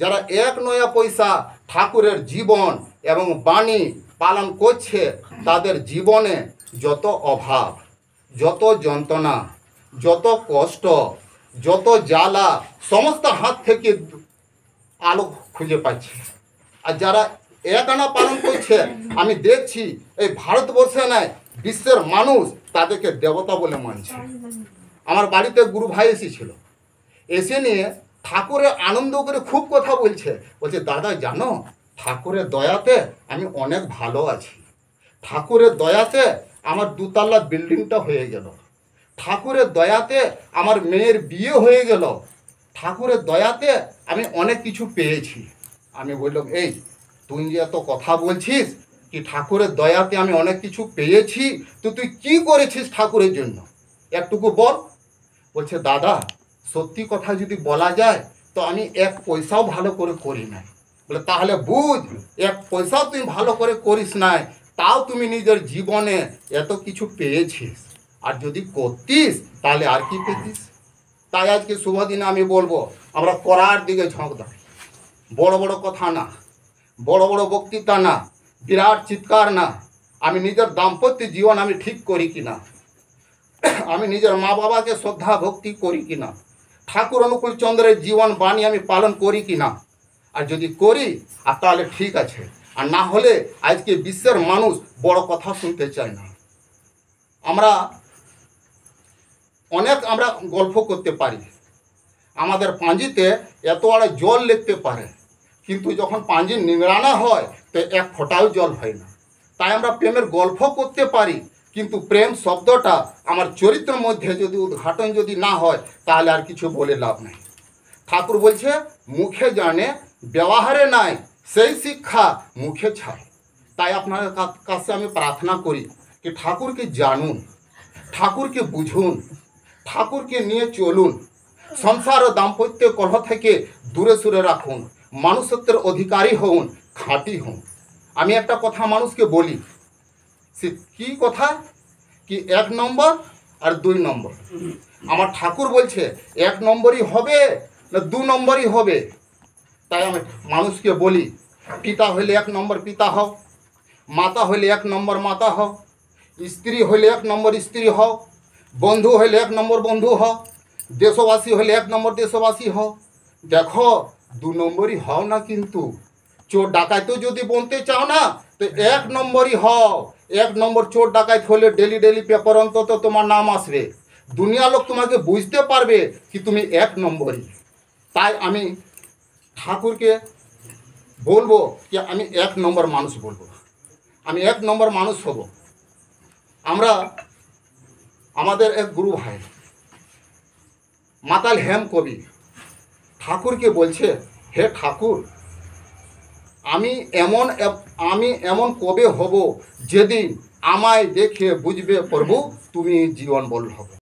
যারা এক নয়া পয়সা ঠাকুরের জীবন এবং বাণী পালন করছে তাদের জীবনে যত অভাব যত যন্ত্রণা যত কষ্ট যত জ্বালা সমস্ত হাত থেকে আলো খুঁজে পাচ্ছে আর যারা এক আনা পালন করছে আমি দেখছি এই ভারতবর্ষে নয় বিশ্বের মানুষ তাদেরকে দেবতা বলে মানছে আমার বাড়িতে গুরু ভাই এসেছিল এসে নিয়ে ঠাকুরের আনন্দ করে খুব কথা বলছে বলছে দাদা জানো ঠাকুরের দয়াতে আমি অনেক ভালো আছি ঠাকুরের দয়াতে আমার দুতলা বিল্ডিংটা হয়ে গেল ঠাকুরের দয়াতে আমার মেয়ের বিয়ে হয়ে গেল ঠাকুরের দয়াতে আমি অনেক কিছু পেয়েছি আমি বললাম এই তুই যে এত কথা বলছিস কি ঠাকুরের দয়াতে আমি অনেক কিছু পেয়েছি তো তুই কি করেছিস ঠাকুরের জন্য একটুকু বল বলছে দাদা সত্যি কথা যদি বলা যায় তো আমি এক পয়সাও ভালো করে করি নাই বলে তাহলে বুঝ এক পয়সাও তুই ভালো করে করিস নাই তাও তুমি নিজের জীবনে এত কিছু পেয়েছিস আর যদি করতিস তাহলে আর কি পেতিস তাই আজকে শুভ দিনে আমি বলবো আমরা করার দিকে ঝোঁক দাঁড়ি বড় বড় কথা না বড় বড় বক্তৃতা না বিরাট চিৎকার না আমি নিজের দাম্পত্য জীবন আমি ঠিক করি কি না আমি নিজের মা বাবাকে শ্রদ্ধা ভক্তি করি কি না ঠাকুর অনুকূল চন্দ্রের জীবন বাণী আমি পালন করি কি না আর যদি করি আর তাহলে ঠিক আছে আর না হলে আজকে বিশ্বের মানুষ বড় কথা শুনতে চায় না আমরা অনেক আমরা গল্প করতে পারি আমাদের পাঞ্জিতে এত আড়ে জল লিখতে পারে কিন্তু যখন পাঞ্জি নিংড়ানা হয় তো এক ফোঁটাও জল হয় না তাই আমরা প্রেমের গল্প করতে পারি কিন্তু প্রেম শব্দটা আমার চরিত্রের মধ্যে যদি উদ্ঘাটন যদি না হয় তাহলে আর কিছু বলে লাভ নাই ঠাকুর বলছে মুখে জানে ব্যবহারে নাই সেই শিক্ষা মুখে ছাড়ে তাই আপনার কাছে আমি প্রার্থনা করি যে ঠাকুরকে জানুন ঠাকুরকে বুঝুন ঠাকুরকে নিয়ে চলুন সংসার ও দাম্পত্য কলহ থেকে দূরে সুরে রাখুন মানুষত্বের অধিকারী হন খাঁটি হন আমি একটা কথা মানুষকে বলি সে কি কথা কি এক নম্বর আর দুই নম্বর আমার ঠাকুর বলছে এক নম্বরই হবে না দুই নম্বরই হবে তাই মানুষ কি বলি পিতা হইলে এক নম্বর পিতা হও মাতা হইলে এক নম্বর মাতা হও স্ত্রী হইলে এক নম্বর স্ত্রী হও বন্ধু হইলে এক নম্বর বন্ধু হও দেশবাসী হইলে এক নম্বর দেশবাসী হও দেখো দুই নম্বরই হও না কিন্তু চোর ডাকাতও যদি বলতে চাও না তো এক নম্বরই হও এক নম্বর চোর ডাকাইত হলে ডেলি ডেলি পেপার অন্তত তোমার নাম আসবে দুনিয়া লোক তোমাকে বুঝতে পারবে কি তুমি এক নম্বরই তাই আমি ঠাকুরকে বলবো যে আমি এক নম্বর মানুষ বলবো আমি এক নম্বর মানুষ হব আমরা আমাদের এক গুরু ভাই মাতাল হেম কবি ঠাকুরকে বলছে হে ঠাকুর আমি এমন আমি এমন কবে হব যেদিন আমায় দেখে বুঝবে প্রভু তুমি জীবন বল হবে